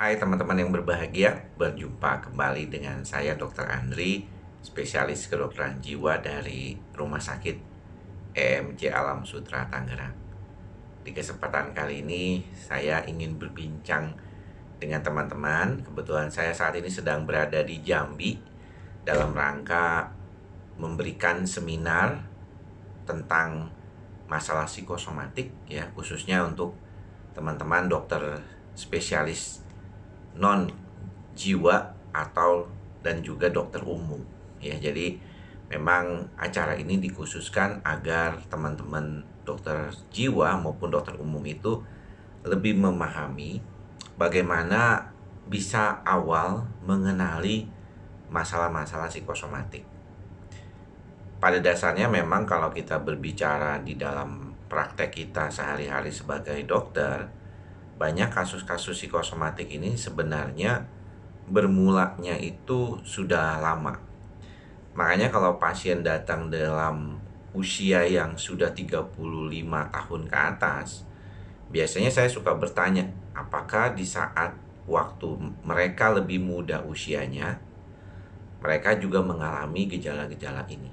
Hai teman-teman yang berbahagia, berjumpa kembali dengan saya Dr. Andri, spesialis kedokteran jiwa dari Rumah Sakit EMJ Alam Sutra Tangerang. Di kesempatan kali ini saya ingin berbincang dengan teman-teman. Kebetulan saya saat ini sedang berada di Jambi dalam rangka memberikan seminar tentang masalah psikosomatik ya khususnya untuk teman-teman dokter spesialis non jiwa atau dan juga dokter umum ya jadi memang acara ini dikhususkan agar teman-teman dokter jiwa maupun dokter umum itu lebih memahami bagaimana bisa awal mengenali masalah-masalah psikosomatik pada dasarnya memang kalau kita berbicara di dalam praktek kita sehari-hari sebagai dokter banyak kasus-kasus psikosomatik ini sebenarnya bermulanya itu sudah lama. Makanya kalau pasien datang dalam usia yang sudah 35 tahun ke atas, biasanya saya suka bertanya, apakah di saat waktu mereka lebih muda usianya, mereka juga mengalami gejala-gejala ini.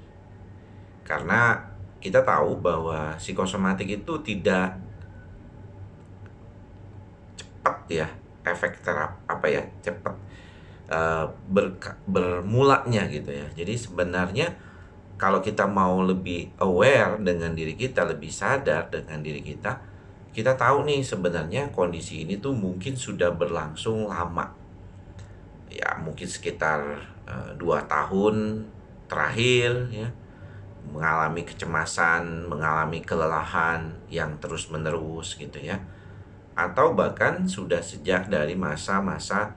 Karena kita tahu bahwa psikosomatik itu tidak ya efek terap apa ya cepat uh, eh, ber, bermulanya gitu ya jadi sebenarnya kalau kita mau lebih aware dengan diri kita lebih sadar dengan diri kita kita tahu nih sebenarnya kondisi ini tuh mungkin sudah berlangsung lama ya mungkin sekitar eh, dua tahun terakhir ya mengalami kecemasan mengalami kelelahan yang terus menerus gitu ya atau bahkan sudah sejak dari masa-masa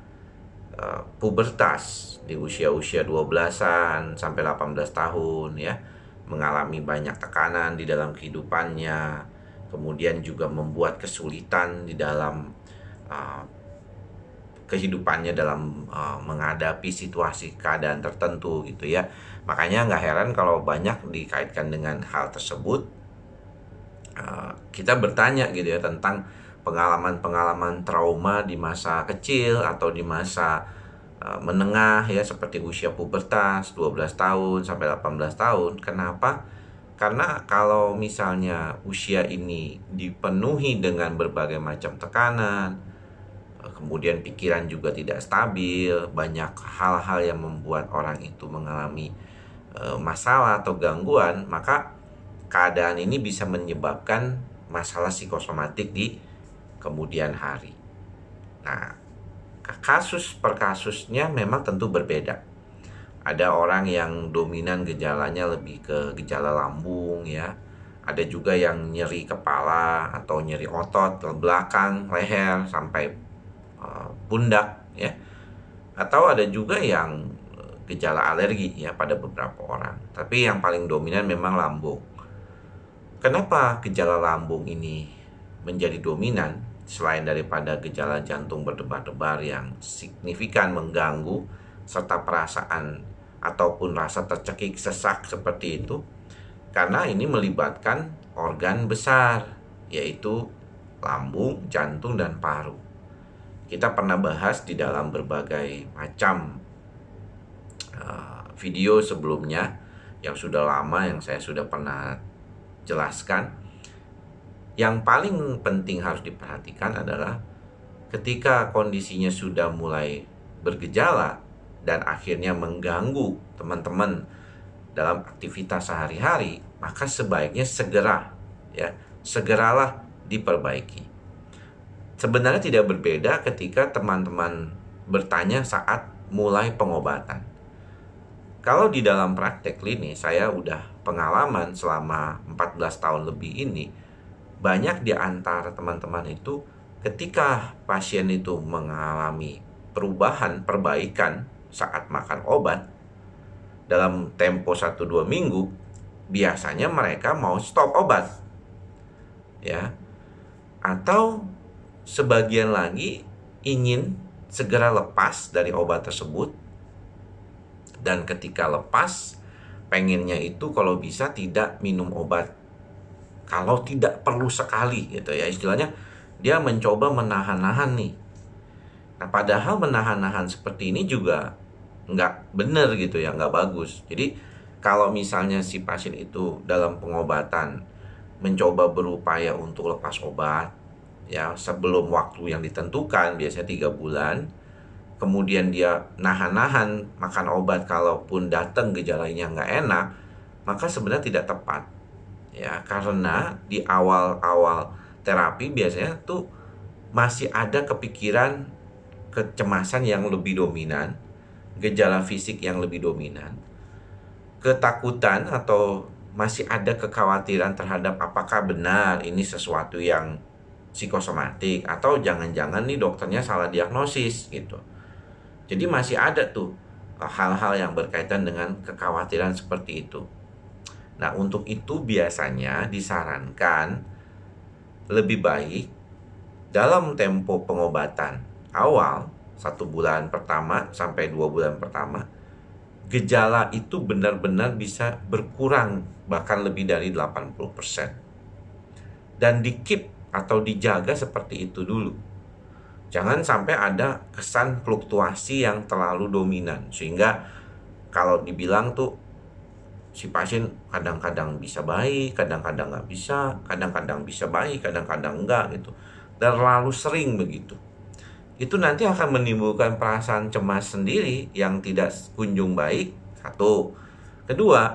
uh, pubertas di usia-usia 12-an sampai 18 tahun ya mengalami banyak tekanan di dalam kehidupannya kemudian juga membuat kesulitan di dalam uh, kehidupannya dalam uh, menghadapi situasi keadaan tertentu gitu ya makanya nggak heran kalau banyak dikaitkan dengan hal tersebut uh, kita bertanya gitu ya tentang pengalaman-pengalaman trauma di masa kecil atau di masa eh, menengah ya seperti usia pubertas 12 tahun sampai 18 tahun. Kenapa? Karena kalau misalnya usia ini dipenuhi dengan berbagai macam tekanan, eh, kemudian pikiran juga tidak stabil, banyak hal-hal yang membuat orang itu mengalami eh, masalah atau gangguan, maka keadaan ini bisa menyebabkan masalah psikosomatik di kemudian hari. Nah, kasus per kasusnya memang tentu berbeda. Ada orang yang dominan gejalanya lebih ke gejala lambung ya. Ada juga yang nyeri kepala atau nyeri otot ke belakang, leher sampai eh, pundak ya. Atau ada juga yang eh, gejala alergi ya pada beberapa orang. Tapi yang paling dominan memang lambung. Kenapa gejala lambung ini menjadi dominan? selain daripada gejala jantung berdebar-debar yang signifikan mengganggu serta perasaan ataupun rasa tercekik sesak seperti itu karena ini melibatkan organ besar yaitu lambung, jantung dan paru. Kita pernah bahas di dalam berbagai macam uh, video sebelumnya yang sudah lama yang saya sudah pernah jelaskan yang paling penting harus diperhatikan adalah ketika kondisinya sudah mulai bergejala dan akhirnya mengganggu teman-teman dalam aktivitas sehari-hari, maka sebaiknya segera ya, segeralah diperbaiki. Sebenarnya tidak berbeda ketika teman-teman bertanya saat mulai pengobatan. Kalau di dalam praktek klinis saya udah pengalaman selama 14 tahun lebih ini banyak di antara teman-teman itu ketika pasien itu mengalami perubahan perbaikan saat makan obat dalam tempo 1-2 minggu biasanya mereka mau stop obat ya atau sebagian lagi ingin segera lepas dari obat tersebut dan ketika lepas pengennya itu kalau bisa tidak minum obat kalau tidak perlu sekali gitu ya istilahnya dia mencoba menahan-nahan nih nah padahal menahan-nahan seperti ini juga nggak bener gitu ya nggak bagus jadi kalau misalnya si pasien itu dalam pengobatan mencoba berupaya untuk lepas obat ya sebelum waktu yang ditentukan biasanya tiga bulan kemudian dia nahan-nahan makan obat kalaupun datang gejalanya nggak enak maka sebenarnya tidak tepat ya karena di awal-awal terapi biasanya tuh masih ada kepikiran kecemasan yang lebih dominan, gejala fisik yang lebih dominan, ketakutan atau masih ada kekhawatiran terhadap apakah benar ini sesuatu yang psikosomatik atau jangan-jangan nih dokternya salah diagnosis gitu. Jadi masih ada tuh hal-hal yang berkaitan dengan kekhawatiran seperti itu. Nah, untuk itu biasanya disarankan lebih baik dalam tempo pengobatan awal satu bulan pertama sampai dua bulan pertama gejala itu benar-benar bisa berkurang bahkan lebih dari 80% dan di atau dijaga seperti itu dulu jangan sampai ada kesan fluktuasi yang terlalu dominan sehingga kalau dibilang tuh si pasien kadang-kadang bisa baik, kadang-kadang nggak bisa, kadang-kadang bisa baik, kadang-kadang enggak gitu. Dan lalu sering begitu. Itu nanti akan menimbulkan perasaan cemas sendiri yang tidak kunjung baik. Satu. Kedua,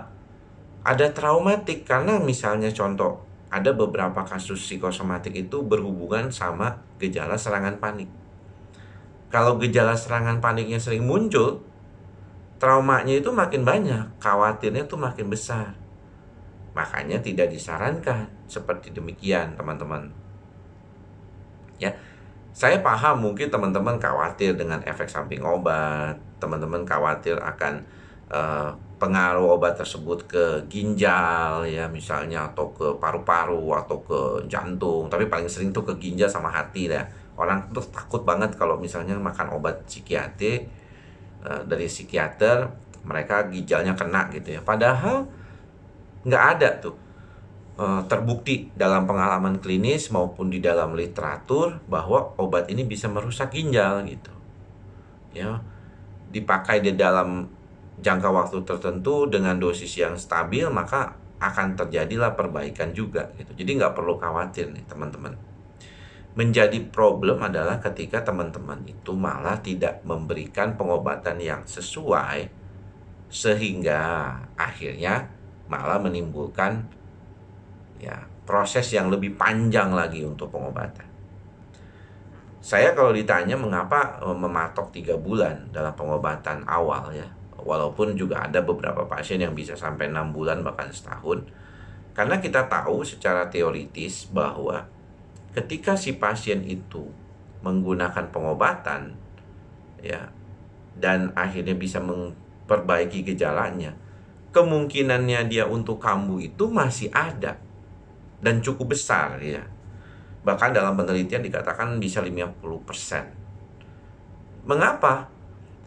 ada traumatik karena misalnya contoh ada beberapa kasus psikosomatik itu berhubungan sama gejala serangan panik. Kalau gejala serangan paniknya sering muncul, traumanya itu makin banyak, khawatirnya itu makin besar. Makanya tidak disarankan seperti demikian, teman-teman. Ya. Saya paham mungkin teman-teman khawatir dengan efek samping obat, teman-teman khawatir akan eh, pengaruh obat tersebut ke ginjal ya misalnya atau ke paru-paru atau ke jantung, tapi paling sering tuh ke ginjal sama hati ya. Orang tuh takut banget kalau misalnya makan obat psikiatri Eh, dari psikiater mereka ginjalnya kena gitu ya padahal nggak ada tuh eh, terbukti dalam pengalaman klinis maupun di dalam literatur bahwa obat ini bisa merusak ginjal gitu ya dipakai di dalam jangka waktu tertentu dengan dosis yang stabil maka akan terjadilah perbaikan juga gitu jadi nggak perlu khawatir nih teman-teman menjadi problem adalah ketika teman-teman itu malah tidak memberikan pengobatan yang sesuai sehingga akhirnya malah menimbulkan ya proses yang lebih panjang lagi untuk pengobatan. Saya kalau ditanya mengapa e, mematok tiga bulan dalam pengobatan awal ya, walaupun juga ada beberapa pasien yang bisa sampai enam bulan bahkan setahun, karena kita tahu secara teoritis bahwa ketika si pasien itu menggunakan pengobatan ya dan akhirnya bisa memperbaiki gejalanya kemungkinannya dia untuk kambuh itu masih ada dan cukup besar ya bahkan dalam penelitian dikatakan bisa 50% mengapa?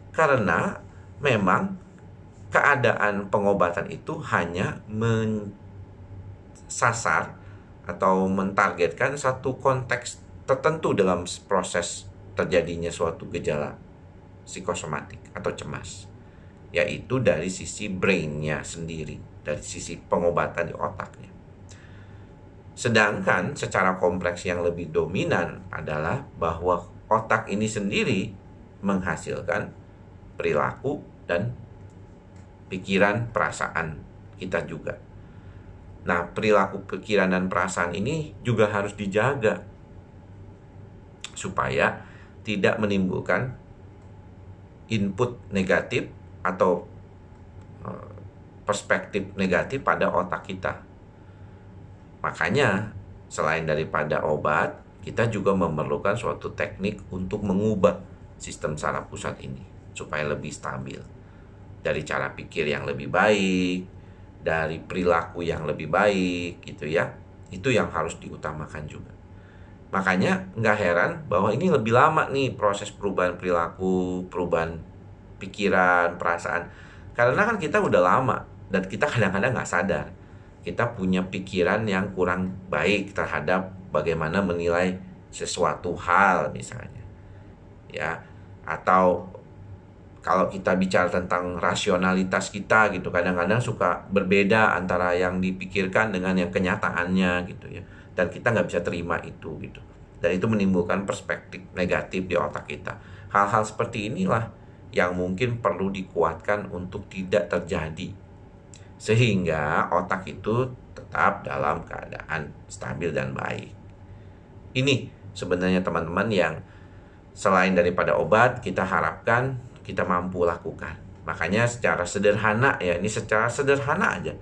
karena memang keadaan pengobatan itu hanya men-sasar atau mentargetkan satu konteks tertentu dalam proses terjadinya suatu gejala psikosomatik atau cemas yaitu dari sisi brainnya sendiri dari sisi pengobatan di otaknya sedangkan secara kompleks yang lebih dominan adalah bahwa otak ini sendiri menghasilkan perilaku dan pikiran perasaan kita juga Nah, perilaku pikiran dan perasaan ini juga harus dijaga supaya tidak menimbulkan input negatif atau eh, perspektif negatif pada otak kita. Makanya, selain daripada obat, kita juga memerlukan suatu teknik untuk mengubah sistem saraf pusat ini supaya lebih stabil. Dari cara pikir yang lebih baik, dari perilaku yang lebih baik gitu ya itu yang harus diutamakan juga makanya nggak heran bahwa ini lebih lama nih proses perubahan perilaku perubahan pikiran perasaan karena kan kita udah lama dan kita kadang-kadang nggak sadar kita punya pikiran yang kurang baik terhadap bagaimana menilai sesuatu hal misalnya ya atau kalau kita bicara tentang rasionalitas kita gitu kadang-kadang suka berbeda antara yang dipikirkan dengan yang kenyataannya gitu ya dan kita nggak bisa terima itu gitu dan itu menimbulkan perspektif negatif di otak kita hal-hal seperti inilah yang mungkin perlu dikuatkan untuk tidak terjadi sehingga otak itu tetap dalam keadaan stabil dan baik ini sebenarnya teman-teman yang selain daripada obat kita harapkan kita mampu lakukan. Makanya secara sederhana ya, ini secara sederhana aja.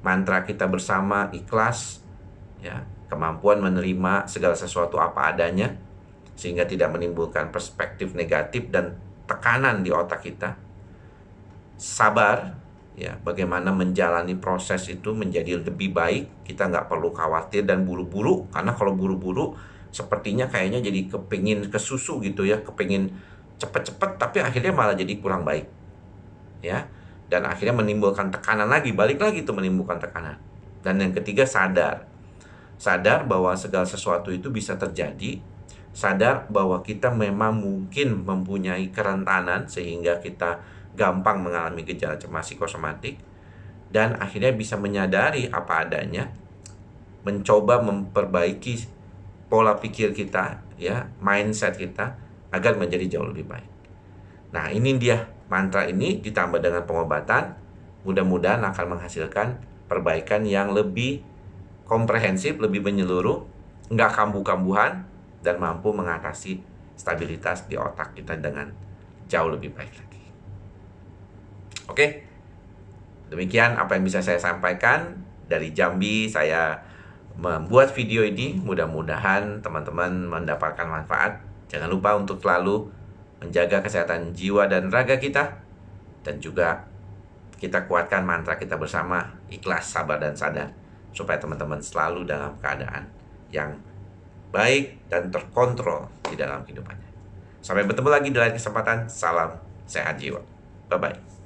Mantra kita bersama ikhlas ya, kemampuan menerima segala sesuatu apa adanya sehingga tidak menimbulkan perspektif negatif dan tekanan di otak kita. Sabar ya, bagaimana menjalani proses itu menjadi lebih baik. Kita nggak perlu khawatir dan buru-buru karena kalau buru-buru sepertinya kayaknya jadi kepingin kesusu gitu ya, kepingin cepet-cepet tapi akhirnya malah jadi kurang baik ya dan akhirnya menimbulkan tekanan lagi balik lagi itu menimbulkan tekanan dan yang ketiga sadar sadar bahwa segala sesuatu itu bisa terjadi sadar bahwa kita memang mungkin mempunyai kerentanan sehingga kita gampang mengalami gejala cemas psikosomatik dan akhirnya bisa menyadari apa adanya mencoba memperbaiki pola pikir kita ya mindset kita agar menjadi jauh lebih baik. Nah, ini dia mantra ini ditambah dengan pengobatan, mudah-mudahan akan menghasilkan perbaikan yang lebih komprehensif, lebih menyeluruh, nggak kambuh-kambuhan, dan mampu mengatasi stabilitas di otak kita dengan jauh lebih baik lagi. Oke, demikian apa yang bisa saya sampaikan dari Jambi. Saya membuat video ini, mudah-mudahan teman-teman mendapatkan manfaat Jangan lupa untuk selalu menjaga kesehatan jiwa dan raga kita dan juga kita kuatkan mantra kita bersama ikhlas, sabar dan sadar supaya teman-teman selalu dalam keadaan yang baik dan terkontrol di dalam kehidupannya. Sampai bertemu lagi di lain kesempatan. Salam sehat jiwa. Bye bye.